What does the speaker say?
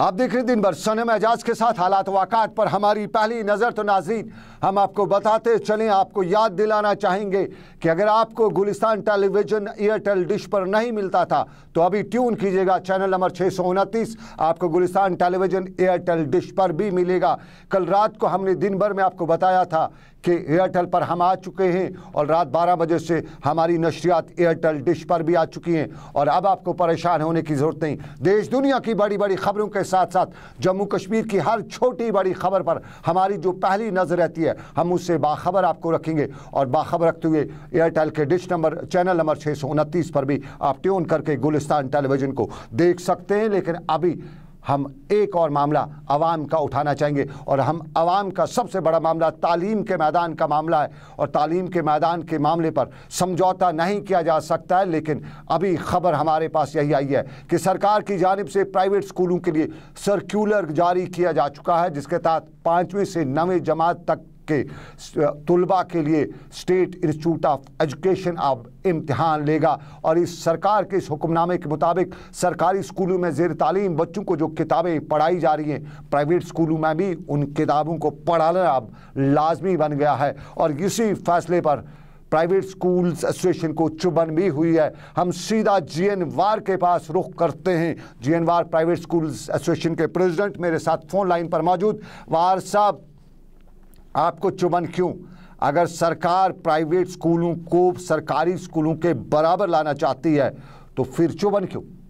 आप देख रहे दिन भर सनम एजाज के साथ हालात वाकत पर हमारी पहली नज़र तो नाजीन हम आपको बताते चलें आपको याद दिलाना चाहेंगे कि अगर आपको गुलिस्तान टेलीविज़न एयरटेल डिश पर नहीं मिलता था तो अभी ट्यून कीजिएगा चैनल नंबर छः आपको गुलिस्तान टेलीविज़न एयरटेल डिश पर भी मिलेगा कल रात को हमने दिन भर में आपको बताया था कि एयरटेल पर हम आ चुके हैं और रात 12 बजे से हमारी नशरियात एयरटेल डिश पर भी आ चुकी हैं और अब आपको परेशान होने की ज़रूरत नहीं देश दुनिया की बड़ी बड़ी खबरों के साथ साथ जम्मू कश्मीर की हर छोटी बड़ी खबर पर हमारी जो पहली नज़र रहती है है हम उससे बाखबर आपको रखेंगे और बाखबर रखते हुए एयरटेल के डिश नंबर चैनल नंबर छः पर भी आप ट्यून करके गुलिस्तान टेलीविज़न को देख सकते हैं लेकिन अभी हम एक और मामला आवाम का उठाना चाहेंगे और हम आवाम का सबसे बड़ा मामला तालीम के मैदान का मामला है और तालीम के मैदान के मामले पर समझौता नहीं किया जा सकता है लेकिन अभी खबर हमारे पास यही आई है कि सरकार की जानब से प्राइवेट स्कूलों के लिए सर्कुलर जारी किया जा चुका है जिसके तहत पाँचवीं से नवे जमात तक के तलबा के लिए स्टेट इंस्टीट्यूट ऑफ एजुकेशन अब इम्तहान लेगा और इस सरकार के इस हुक्मनामे के मुताबिक सरकारी स्कूलों में जेर तालीम बच्चों को जो किताबें पढ़ाई जा रही हैं प्राइवेट स्कूलों में भी उन किताबों को पढ़ाना अब लाजमी बन गया है और इसी फैसले पर प्राइवेट स्कूल्स एसोसिएशन को चुबन भी हुई है हम सीधा जी एन वार के पास रुख करते हैं जी एन वार प्राइवेट स्कूल्स एसोसिएशन के प्रेसिडेंट मेरे साथ फ़ोन लाइन पर मौजूद वार साहब आपको चुमन क्यों अगर सरकार प्राइवेट स्कूलों को सरकारी स्कूलों के बराबर लाना चाहती है तो फिर चुबन क्यों